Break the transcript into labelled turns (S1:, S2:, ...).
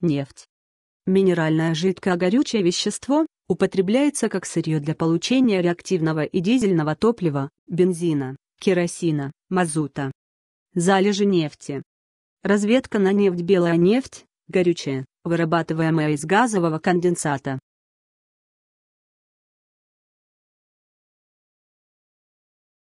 S1: нефть. Минеральное жидкое горючее вещество употребляется как сырье для получения реактивного и дизельного топлива, бензина, керосина, мазута. Залежи нефти. Разведка на нефть белая нефть, горючая, вырабатываемая из газового конденсата,